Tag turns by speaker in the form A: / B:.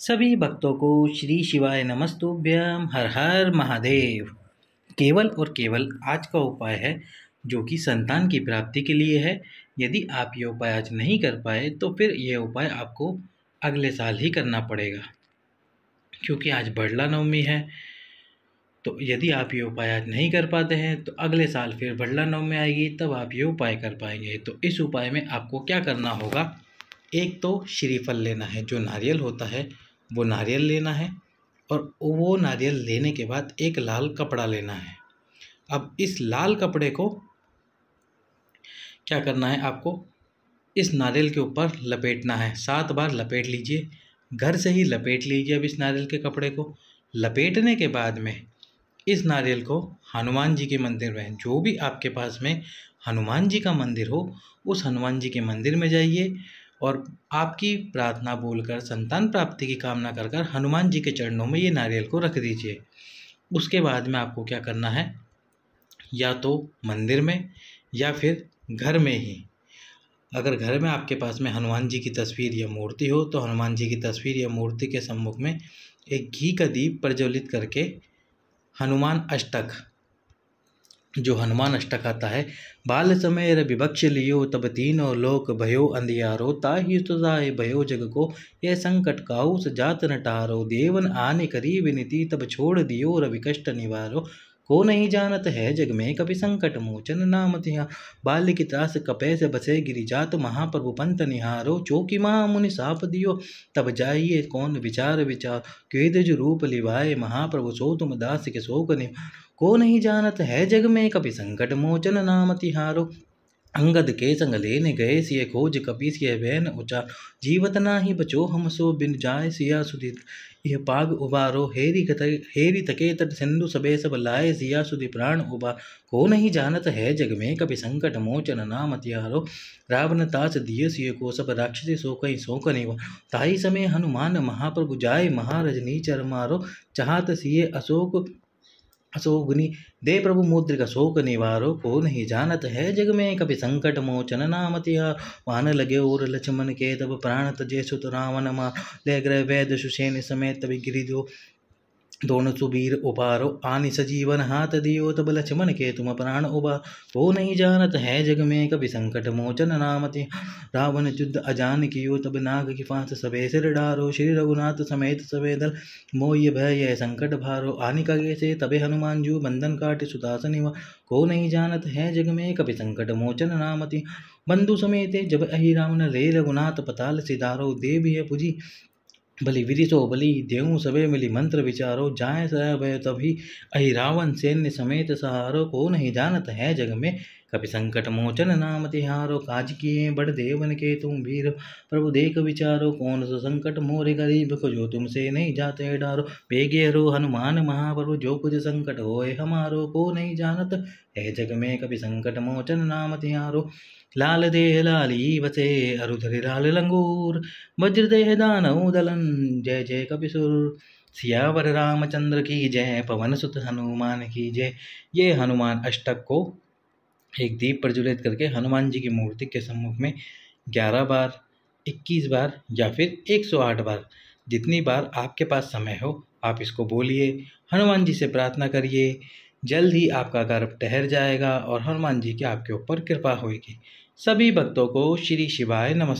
A: सभी भक्तों को श्री शिवाय नमस्तुभ्यम हर हर महादेव केवल और केवल आज का उपाय है जो कि संतान की प्राप्ति के लिए है यदि आप ये उपाय आज नहीं कर पाए तो फिर यह उपाय आपको अगले साल ही करना पड़ेगा क्योंकि आज बड़ला नवमी है तो यदि आप ये उपाय आज नहीं कर पाते हैं तो अगले साल फिर बड़ला नवमी आएगी तब आप ये उपाय कर पाएंगे तो इस उपाय में आपको क्या करना होगा एक तो श्रीफल लेना है जो नारियल होता है वो नारियल लेना है और वो नारियल लेने के बाद एक लाल कपड़ा लेना है अब इस लाल कपड़े को क्या करना है आपको इस नारियल के ऊपर लपेटना है सात बार लपेट लीजिए घर से ही लपेट लीजिए अब इस नारियल के कपड़े को लपेटने के बाद में इस नारियल को हनुमान जी के मंदिर में जो भी आपके पास में हनुमान जी का मंदिर हो उस हनुमान जी के मंदिर में जाइए और आपकी प्रार्थना बोलकर संतान प्राप्ति की कामना कर कर हनुमान जी के चरणों में ये नारियल को रख दीजिए उसके बाद में आपको क्या करना है या तो मंदिर में या फिर घर में ही अगर घर में आपके पास में हनुमान जी की तस्वीर या मूर्ति हो तो हनुमान जी की तस्वीर या मूर्ति के सम्मुख में एक घी का दीप प्रज्वलित करके हनुमान अष्टक जो हनुमान अष्टक आता है बाल समय रविभक्ष लियो तब तीनो लोक भयो अंधियारो ताहि भयो जग को यह संकट स जात नटारो देवन आने करी विनीति तब छोड़ दियो रवि कष्ट निवारो को नहीं जानत है जग में कभी संकट मोचन नाम तिहा बाल्य की त्रास कपे से बसे गिरी जात महाप्रभु पंत निहारो चौकी महा मुनि साप दियो तब जाइए कौन विचार विचार केदज रूप लिवाए महाप्रभु सो तुम दास के शोक निवारो को नहीं जानत है जग में कपि संकट मोचन नाम तिहारो अंगद के संग लेने गए सिय खोज कभी सिय बहन उचा जीवत ना ही बचो हम सो बिन जाय सिया सुधी यह पाग उबारो हेरी कत हेरी तके तट सिंधु सबे सब लाए सिया सुदि प्राण उबा को नहीं जानत है जग में कपि संकट मोचन नाम त्यारो रावण तास दिय सिय को सब राक्षसी सो कहीं सो कनिव ताई समय हनुमान महाप्रभु जाय महारजनी चर मारो चाहत सिय अशोक सोग्नि दे प्रभु मुद्रिक शोक निवारो को नहीं जानत है जग में कपि संकट मोचन नाम तिहार वान लगे और लक्ष्मण के तब प्राण तजेसुत रावण मार ले ग्रह वेद सुसेन समेत गिरिजो सुबीर उपारो आनी सजीवन हाथ दियो तबल चमन के तुम प्राण उबा वो नहीं जानत है जग में कभी संकट मोचन नामति रावण युद्ध अजान कियो तब नाग की फांस सबे सिर डारो श्री रघुनाथ समेत सबे दल मोय भय यह संकट भारो आनी कगे से तबे हनुमान जू बंधन काट सुदासन को नहीं जानत है जग में कभी संकट मोचन नामति बंधु समेत जब अहि रावण रे रघुनाथ पताल सिदारो देवी है पुजी बलि विदिशो बलि देव सबे मिली मंत्र विचारो जाए सब तभी अहि रावण सैन्य समेत सहारो को नहीं जानत है जग में कपि संकट मोचन नाम तिहारो काज किए बड़ देवन के तुम वीर प्रभु देख विचारो कौन सो संकट मोरे गरीब को जो तुमसे नहीं जाते डारो बेगे रो हनुमान महाप्रभु जो कुछ संकट होए हमारो को नहीं जानत है जग में कपि संकट मोचन नाम तिहारो लाल देह वसे अरुधरी लाल लंगूर वज्र देह दानव दलन जय जय कपिसुर सियावर रामचंद्र की जय पवन सुत हनुमान की जय ये हनुमान अष्टक को एक दीप प्रज्वलित करके हनुमान जी की मूर्ति के सम्मुख में ग्यारह बार इक्कीस बार या फिर एक सौ आठ बार जितनी बार आपके पास समय हो आप इसको बोलिए हनुमान जी से प्रार्थना करिए जल्द ही आपका गर्भ ठहर जाएगा और हनुमान जी की आपके ऊपर कृपा होगी सभी भक्तों को श्री शिवाय नमस्कार